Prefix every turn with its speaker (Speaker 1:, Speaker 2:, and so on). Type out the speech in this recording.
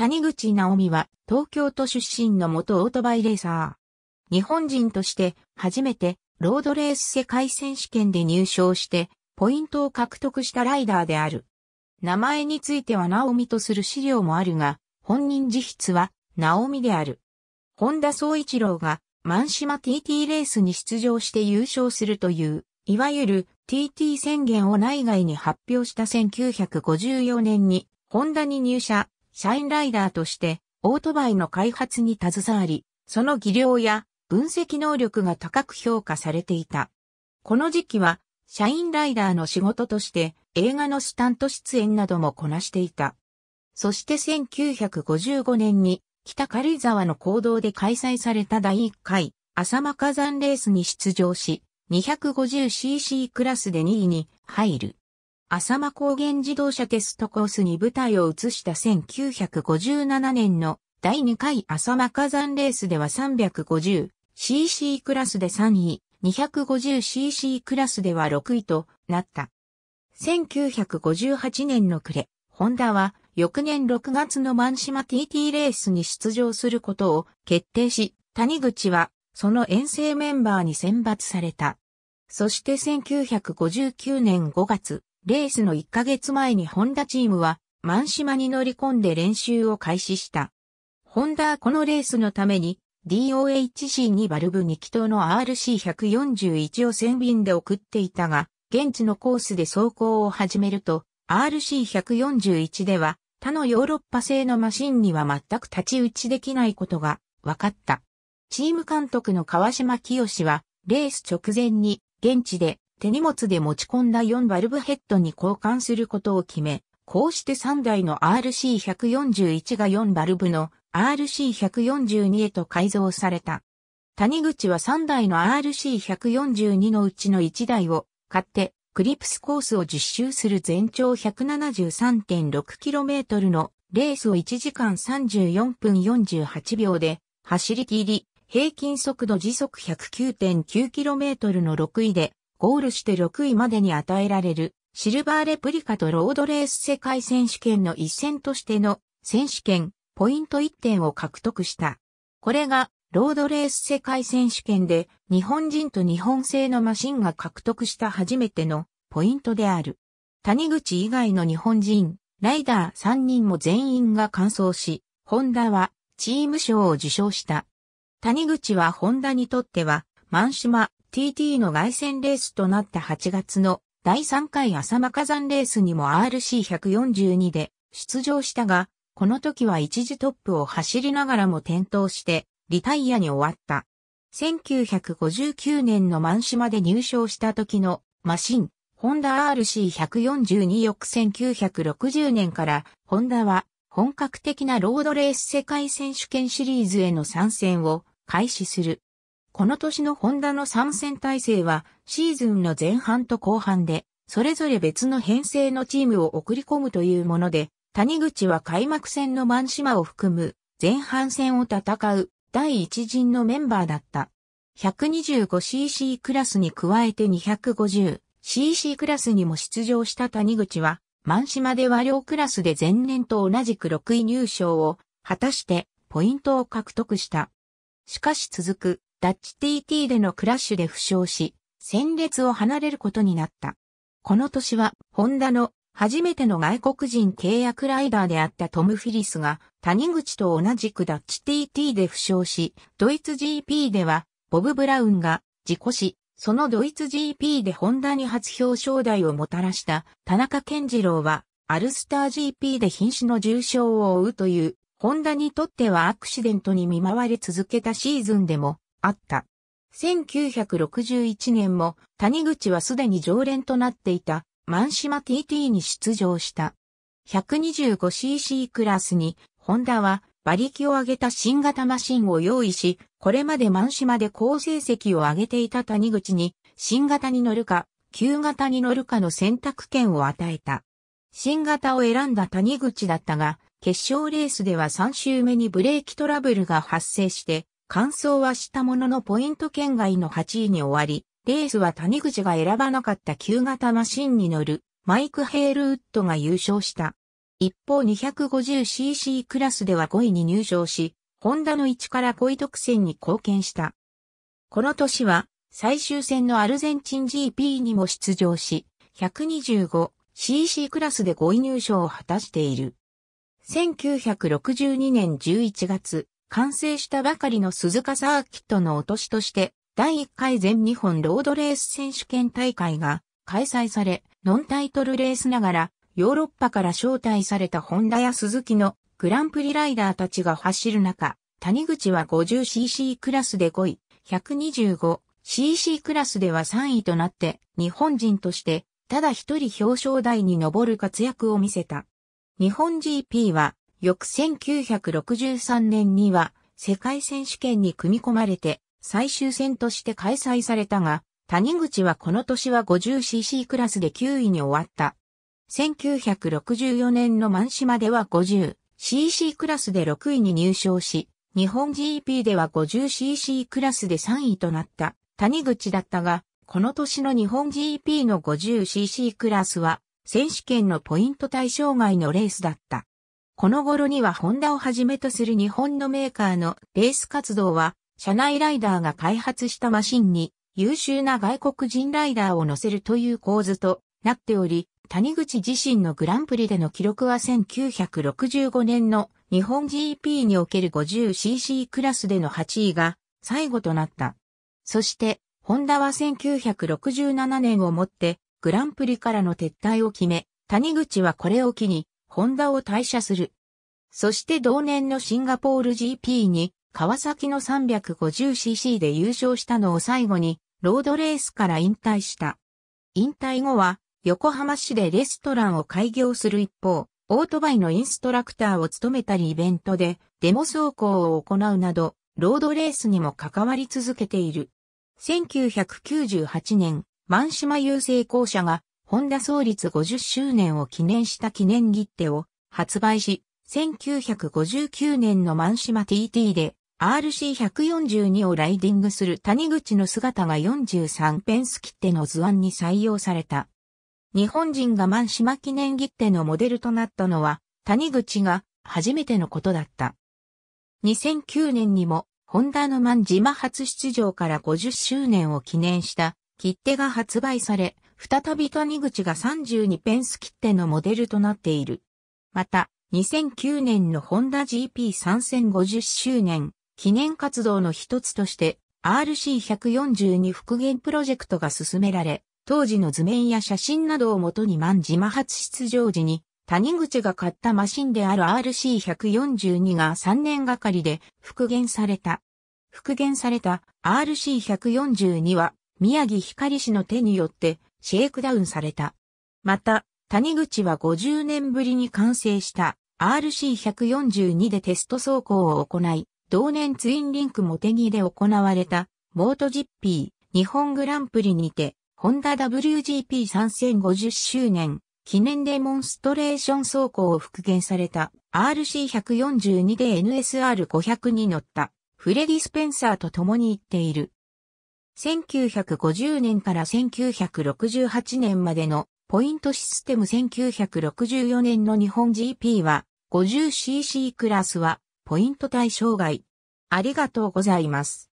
Speaker 1: 谷口直美は東京都出身の元オートバイレーサー。日本人として初めてロードレース世界選手権で入賞してポイントを獲得したライダーである。名前については直美とする資料もあるが、本人自筆は直美である。本田総一郎が満島 TT レースに出場して優勝するという、いわゆる TT 宣言を内外に発表した1954年に、ホンダに入社、社員ライダーとしてオートバイの開発に携わり、その技量や分析能力が高く評価されていた。この時期は、社員ライダーの仕事として映画のスタント出演などもこなしていた。そして1955年に北軽井沢の行動で開催された第1回浅間火山レースに出場し、250cc クラスで2位に入る。浅間高原自動車テストコースに舞台を移した1957年の第2回浅間火山レースでは 350cc クラスで3位、250cc クラスでは6位となった。1958年の暮れ、ホンダは翌年6月の万島 TT レースに出場することを決定し、谷口はその遠征メンバーに選抜された。そして1959年5月、レースの1ヶ月前にホンダチームは、マンシマに乗り込んで練習を開始した。ホンダはこのレースのために、DOHC2 バルブ2気筒の RC141 を船便で送っていたが、現地のコースで走行を始めると、RC141 では他のヨーロッパ製のマシンには全く立ち打ちできないことが分かった。チーム監督の川島清は、レース直前に現地で手荷物で持ち込んだ4バルブヘッドに交換することを決め、こうして3台の RC141 が4バルブの RC142 へと改造された。谷口は3台の RC142 のうちの1台を買って、クリプスコースを実習する全長 173.6km のレースを1時間34分48秒で走り切り、平均速度時速 109.9km の6位でゴールして6位までに与えられるシルバーレプリカとロードレース世界選手権の一戦としての選手権ポイント1点を獲得した。これがロードレース世界選手権で日本人と日本製のマシンが獲得した初めてのポイントである。谷口以外の日本人、ライダー3人も全員が完走し、ホンダはチーム賞を受賞した。谷口はホンダにとっては、マンシュマ、TT の外線レースとなった8月の第3回浅間火山レースにも RC142 で出場したが、この時は一時トップを走りながらも転倒してリタイアに終わった。1959年の満島で入賞した時のマシン、ホンダ RC142 翌1960年からホンダは本格的なロードレース世界選手権シリーズへの参戦を開始する。この年のホンダの参戦体制はシーズンの前半と後半でそれぞれ別の編成のチームを送り込むというもので、谷口は開幕戦の万島を含む前半戦を戦う第一陣のメンバーだった。125cc クラスに加えて 250cc クラスにも出場した谷口は、万島で和両クラスで前年と同じく6位入賞を果たしてポイントを獲得した。しかし続くダッチ TT でのクラッシュで負傷し、戦列を離れることになった。この年は、ホンダの初めての外国人契約ライダーであったトム・フィリスが、谷口と同じくダッチ TT で負傷し、ドイツ GP では、ボブ・ブラウンが事故し、そのドイツ GP でホンダに初表彰台をもたらした田中健次郎は、アルスター GP で瀕死の重傷を負うという、ホンダにとってはアクシデントに見舞われ続けたシーズンでも、あった。1961年も谷口はすでに常連となっていた満島 TT に出場した。125cc クラスにホンダは馬力を上げた新型マシンを用意し、これまで満島で好成績を上げていた谷口に新型に乗るか、旧型に乗るかの選択権を与えた。新型を選んだ谷口だったが、決勝レースでは3周目にブレーキトラブルが発生して、完走はしたもののポイント圏外の8位に終わり、レースは谷口が選ばなかった旧型マシンに乗るマイク・ヘールウッドが優勝した。一方 250cc クラスでは5位に入賞し、ホンダの1から5位独占に貢献した。この年は最終戦のアルゼンチン GP にも出場し、125cc クラスで5位入賞を果たしている。1962年11月、完成したばかりの鈴鹿サーキットの落としとして、第1回全日本ロードレース選手権大会が開催され、ノンタイトルレースながら、ヨーロッパから招待されたホンダや鈴木のグランプリライダーたちが走る中、谷口は 50cc クラスで5位、125cc クラスでは3位となって、日本人として、ただ一人表彰台に上る活躍を見せた。日本 GP は、翌1963年には世界選手権に組み込まれて最終戦として開催されたが、谷口はこの年は 50cc クラスで9位に終わった。1964年の満島では 50cc クラスで6位に入賞し、日本 GP では 50cc クラスで3位となった谷口だったが、この年の日本 GP の 50cc クラスは選手権のポイント対象外のレースだった。この頃にはホンダをはじめとする日本のメーカーのレース活動は、社内ライダーが開発したマシンに優秀な外国人ライダーを乗せるという構図となっており、谷口自身のグランプリでの記録は1965年の日本 GP における 50cc クラスでの8位が最後となった。そして、ホンダは1967年をもってグランプリからの撤退を決め、谷口はこれを機にホンダを退社する。そして同年のシンガポール GP に、川崎の 350cc で優勝したのを最後に、ロードレースから引退した。引退後は、横浜市でレストランを開業する一方、オートバイのインストラクターを務めたりイベントで、デモ走行を行うなど、ロードレースにも関わり続けている。1998年、万島優成校舎がホンダ創立50周年を記念した記念切手を発売し、1959年の満島 TT で RC142 をライディングする谷口の姿が43ペンス切手の図案に採用された。日本人が満島記念切手のモデルとなったのは谷口が初めてのことだった。2009年にもホンダの満島初出場から50周年を記念した切手が発売され、再び谷口が32ペンス切手のモデルとなっている。また、2009年のホンダ GP3050 周年記念活動の一つとして RC142 復元プロジェクトが進められ、当時の図面や写真などをもとに万自馬発出場時に谷口が買ったマシンである RC142 が3年がかりで復元された。復元された RC142 は宮城光氏の手によってシェイクダウンされた。また、谷口は50年ぶりに完成した RC142 でテスト走行を行い、同年ツインリンクモテギで行われたモートジッピー日本グランプリにて、ホンダ WGP 参戦50周年記念デモンストレーション走行を復元された RC142 で NSR500 に乗ったフレディ・スペンサーと共に行っている。1950年から1968年までのポイントシステム1964年の日本 GP は 50cc クラスはポイント対象外。ありがとうございます。